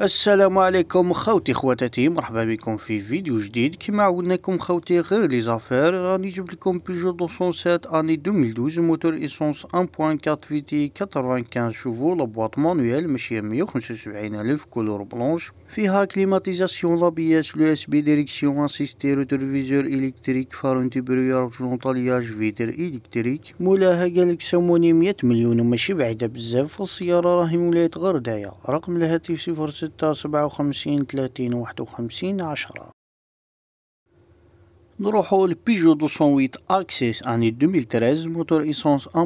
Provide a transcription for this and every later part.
السلام عليكم خوتي خواتاتي مرحبا بكم في فيديو جديد كما عودناكم خوتي غير لي زافير راني جبت لكم بيجو 207 اني 2012 موتور ايسونس 1.4 في تي 95 شوفو لابواط مانويل ماشي 175 الف كولور بلونش فيها كليماتيزاسيون لابياس لو اس بي ديريكسيون اسيستي روترفيزور الكتريك فار انتيبريور جونطالياج فيتر الكتريك مولاها قالك سموني 100 مليون ماشي بعيده بزاف السياره راهي مولايه غردايه رقم الهاتف 0 ستة سبعة وخمسين تلاتين واحد وخمسين عشرة نروحو لبيجو 208 اكسيس اني 2013 موتور ايسونس 1.2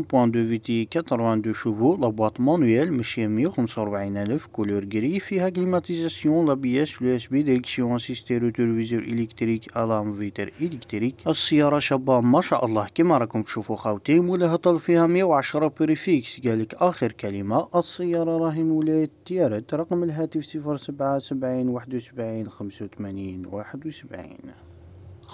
تي 82 شوفو لا بواط مانويل ماشية 145 الف كولور غري فيها كليماتيزاسيون لابياس يو اس بي ديريكسيون اسيستي فيزور الكتريك الام فيتر الكتريك السيارة شابة ما شاء الله كما راكم تشوفوا خاوتي مولاها هطل فيها 110 بريفيكس قالك اخر كلمة السيارة راهي مولاية تيارت رقم الهاتف 077 واحد 85 71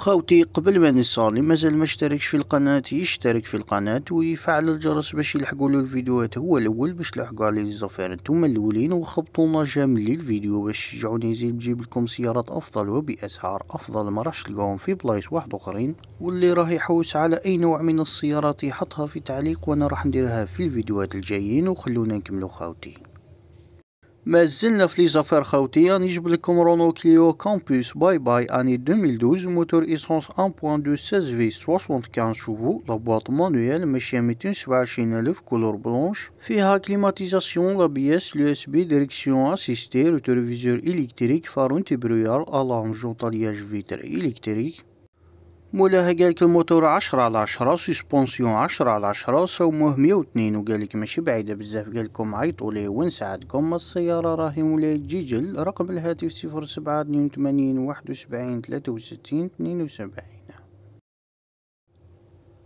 خوتي قبل ما نصالي مازال ما اشتركش في القناة يشترك في القناة ويفعل الجرس باش يلحقوا له الفيديوهات هو الاول باش لحقوا عليه الزفير انتم الاولين وخبطونا جامل للفيديو باش تشجعوني نزيد نجيب لكم سيارات افضل وباسعار افضل ما راحش تلقاهم في بلايص واحد اخرين واللي راه يحوس على اي نوع من السيارات يحطها في تعليق وانا راح نديرها في الفيديوهات الجايين وخلونا نكملوا خوتي مازلنا في لي زافير خوتي نجيب لكم رونو كليو كامبوس باي باي اني 2012 موتور ايسونس 1.2 16 في 75 شوفو لا لابواط مانويل ماشية 227 الف كولور بلونش فيها كليماتيزاسيون لابيس لو اس بي ديريكسيون اسيستي فيزور الكتريك فارون تي برويال الارم جونطالياج فيتر الكتريك مولاها قالك الموتور عشرة على عشرة سسبونسيون عشرة على عشرة سوموه مية واتنين وقالك ماشي بعيدة بزاف قالكم عيطوا ليه ونساعدكم السيارة راهي مولاي جيجل رقم الهاتف صفر سبعة اثنين وثمانين واحد وسبعين ثلاثة وستين اثنين وسبعين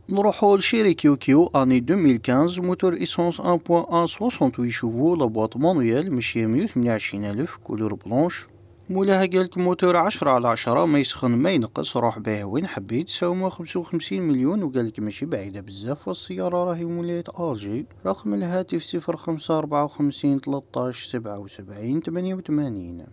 نروحو لشيري كيو كيو اني 2015 موتور ايسونس 1.1 68 شوفو لابواط مانويال ماشية مية وثمانية وعشرين الف كولور بلونش مولاها قالك موتور عشرة على عشرة ما يسخن ما ينقص روح بيه وين حبيت ما خمسة وخمسين مليون وقالك ماشي بعيدة بزاف والسيارة راهي مولاية الجي رقم الهاتف صفر خمسة أربعة وخمسين تلطاش سبعة وسبعين تمانية وثمانين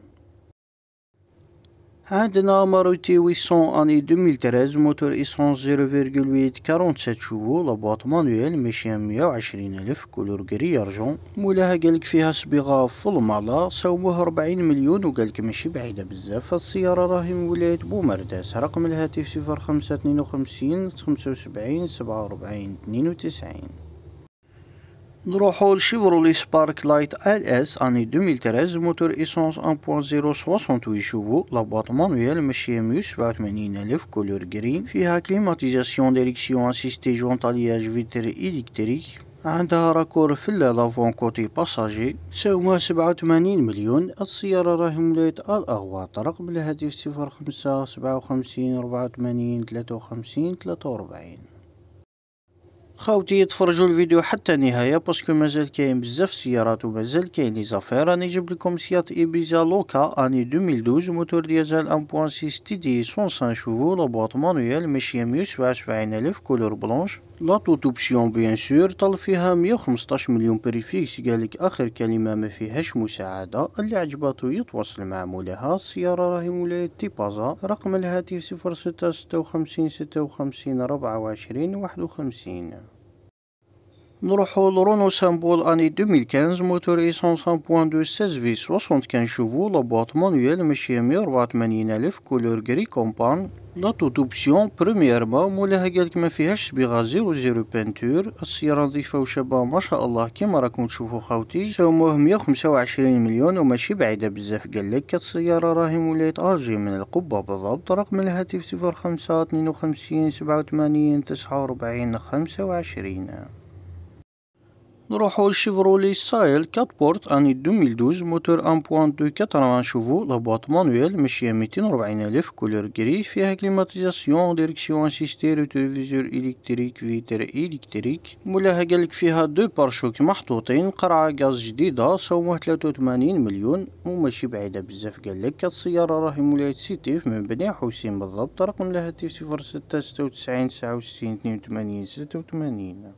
عندنا ماروتي 800 اني 2013 موتور إيسانس 0.8 47 شوفو لابواط مانويل ماشي 120 ألف كولور كري أرجون مولاها قالك فيها صبيغة مالا سوموها 40 مليون وقالك ماشي بعيدة بزاف السيارة راهي من ولاية بومرداس رقم الهاتف 05 52 75 47 92 نروحو لشيفرولي سبارك لايت ال اس اني 2013 موتور ايسونس 1.0 68 شوفو لابواط مانويل ماشية 187 الف كولور جرين فيها كليماتيزاسيون ديريكسيون اسيستي جونتالياج فيتر الكتريك عندها راكور في لافون كوتي باساجي تساوما سبعة مليون السيارة راهي مولاية الأغواط رقم الهاتف صفر خمسة سبعة وخمسين ربعة وثمانين ثلاثة وخمسين ثلاثة وأربعين خاوتي تفرجوا الفيديو حتى نهاية باسكو مازال كاين بزاف سيارات ومازال كاين لي زافير راني جبت لكم سيات ايبيزا لوكا اني 2012 موتور ديزل 1.6 تي دي 105 شوفو لابواط مانويل ماشيه 177000 كولور بلونش لا توتوبسيون بيان سور طال فيها 115 مليون بريفيكس قالك اخر كلمه ما فيهاش مساعده اللي عجباتو يتواصل مع مولاها السياره راهي مولاي تيبازا رقم الهاتف 06 56 56 24 51 نروحو لرونو سامبول اني 2015 موتور ايسونس 1.2 16 في 75 شوفو لا ماشية مانويل ماشي 184 الف كولور غري كومبان لا توتوبسيون بريميرما مولاها قالك ما فيهاش صبيغه زيرو زيرو بانتور السياره نظيفه وشابه ما شاء الله كيما راكم تشوفو خاوتي سوموه 125 مليون وماشي بعيده بزاف قالك السياره راهي مولاية اجي من القبه بالضبط رقم الهاتف 05 52 87 49 25 نروحو لشيفرولي سايل 4 بورت اني 2012 موتور 1.2 80 شوفو لا لابواط مانويل ماشي 240 الف كولور غري فيها كليماتيزاسيون ديريكسيون اسيستي روتريفيزور الكتريك فيتر الكتريك مولاها قالك فيها دو بارشوك محطوطين قرعة غاز جديدة سومه 83 مليون وماشي بعيدة بزاف قالك السيارة راهي مولاي سيتيف من بني حسين بالضبط رقم لها تي 06 96 69 82 86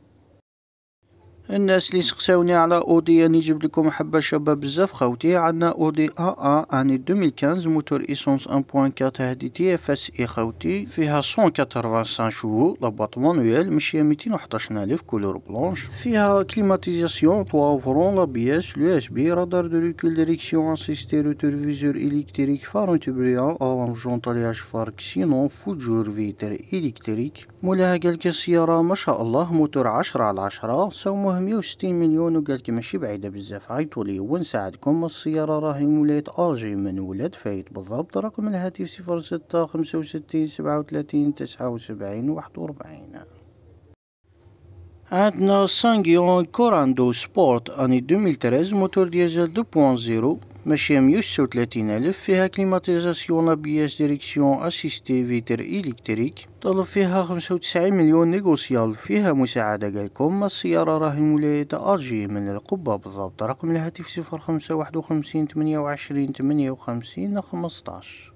الناس اللي سقساوني على اودي يعني نجيب لكم حبه شباب بزاف خاوتي عندنا اودي ا ا اني يعني 2015 موتور ايسونس 1.4 هادي تي اف اس اي خاوتي فيها 185 شو لا لاباط مانويل ماشي 211000 كولور بلونش فيها كليماتيزاسيون 3 فرون لا بي اس لو اس بي رادار دو ريكول ديريكسيون اسيستي روتور فيزور الكتريك فار تبريا الام جونطالياج فار كسينون فوجور فيتر الكتريك مولاها قالك السياره ما شاء الله موتور 10 على 10 سو راه مية وستين مليون وقالك ماشي بعيدة بزاف عيطولي لي ونساعدكم السيارة راهي مولاية اجي من ولاد فايت بالضبط رقم الهاتف صفر ستة خمسة وستين سبعة وثلاثين تسعة وسبعين واحد وربعين عندنا سانجيون كوراندو سبورت اني 2013 موتور ديزل 2.0 ماشية ميوش وتلاتين ألف فيها كليماتيزاسيون بياس ديريكسيون أسيستي فيتر إلكتريك طلب فيها خمسة وتسعين مليون نيغوسيال فيها مساعدة قالكم السيارة راهي أر جي من القبة بالضبط رقم الهاتف صفر خمسة واحد وخمسين تمنية وعشرين تمنية وخمسين خمسطاش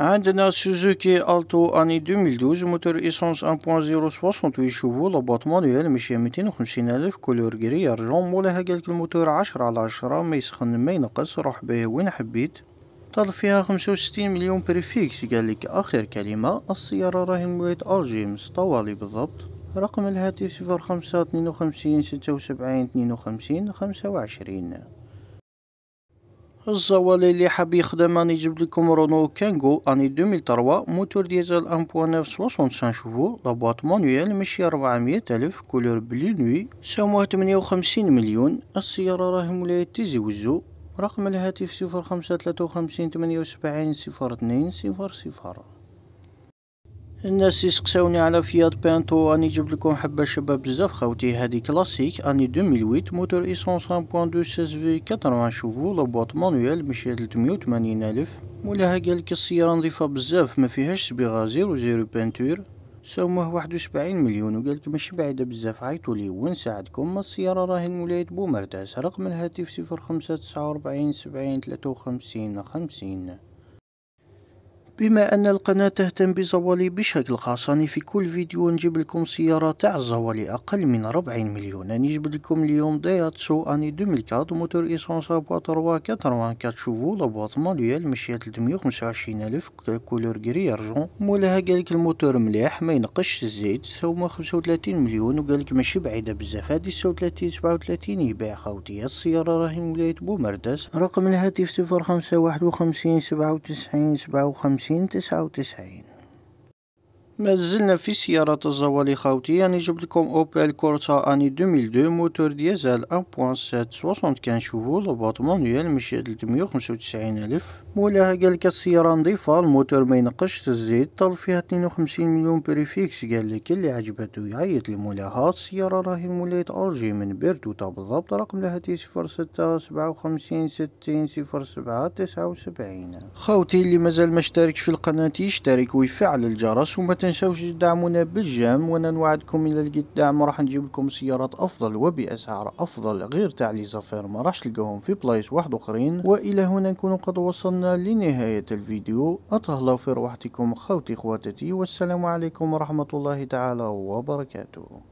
عندنا سوزوكي التو اني 2012 موتور ايسونس 1.068 شوفو لاباط مانويل ميتين 250 الف كولور جري ارجون مولا قالك الموتور عشرة على عشرة ما يسخن ما ينقص روح به وين حبيت طال فيها 65 مليون بريفيكس قالك اخر كلمة السيارة راهي مولات الجيمس طوالي بالضبط رقم الهاتف صفر خمسة اثنين وخمسين ستة وسبعين اثنين وخمسين خمسة وعشرين الزوالي اللي حاب يخدم راني جبت لكم رونو كانغو اني 2003 موتور ديزل 1.9 65 شوفو لابواط مانويل ماشي 400 الف كولور بلي نوي سعموها 58 مليون السيارة راهي مولاي تيزي وزو رقم الهاتف 05 53 78 02 00 الناس يسقساوني على فيات بانتو راني جبت لكم حبه شباب بزاف خوتي هذه كلاسيك اني 2008 موتور ايسونس 1.2 اس في 80 شوفو لابواط مانويل مشي 380 الف مولاها قال لك السياره نظيفه بزاف ما فيهاش صبيغه زيرو زيرو بانتور سموه 71 مليون وقال لك ماشي بعيدة بزاف عيطوا لي ونساعدكم السيارة راهي لولاية بومرداس رقم الهاتف 0549703550 بما أن القناة تهتم بزوالي بشكل خاص في كل فيديو نجيب لكم سيارة تاع الزوالي أقل من ربع مليون نجيب لكم اليوم داياتسو أني 2004 موتور إيسونس 484 شوفو لابواط مانويل مشية 325 ألف كولور كري أرجون مولاها قالك الموتور مليح ما ينقش الزيت خمسة 35 مليون وقالك ماشي بعيدة بزاف هادي 36 37 يباع خاوتي السيارة راهي ولاية بومرداس رقم الهاتف 0551 57 97 Zin te zouden zijn. ما زلنا في سيارة الزوال خاوتي يعني جبت لكم اوبل كورتا اني 2002 موتور ديزل 1.7 شوفو لوباط مانويل مشي 395 الف مولاها قالك السيارة نظيفة الموتور ما ينقش الزيت طال فيها 52 مليون بريفيكس قال لك اللي عجبته يعيط لمولاها السيارة راهي مولاية ارجي من بيرتوتا بالضبط رقم لها 06 57 60 07 79 خاوتي اللي مازال ما اشترك في القناة يشترك ويفعل الجرس وما تنساوش تدعمونا بالجام وانا نوعدكم الى لقيت دعم راح نجيب لكم سيارات افضل وباسعار افضل غير تاع لي زافير ما راحش تلقاهم في بلايص واحد اخرين والى هنا نكون قد وصلنا لنهايه الفيديو اتهلاو في روحتكم خوتي خواتتي والسلام عليكم ورحمه الله تعالى وبركاته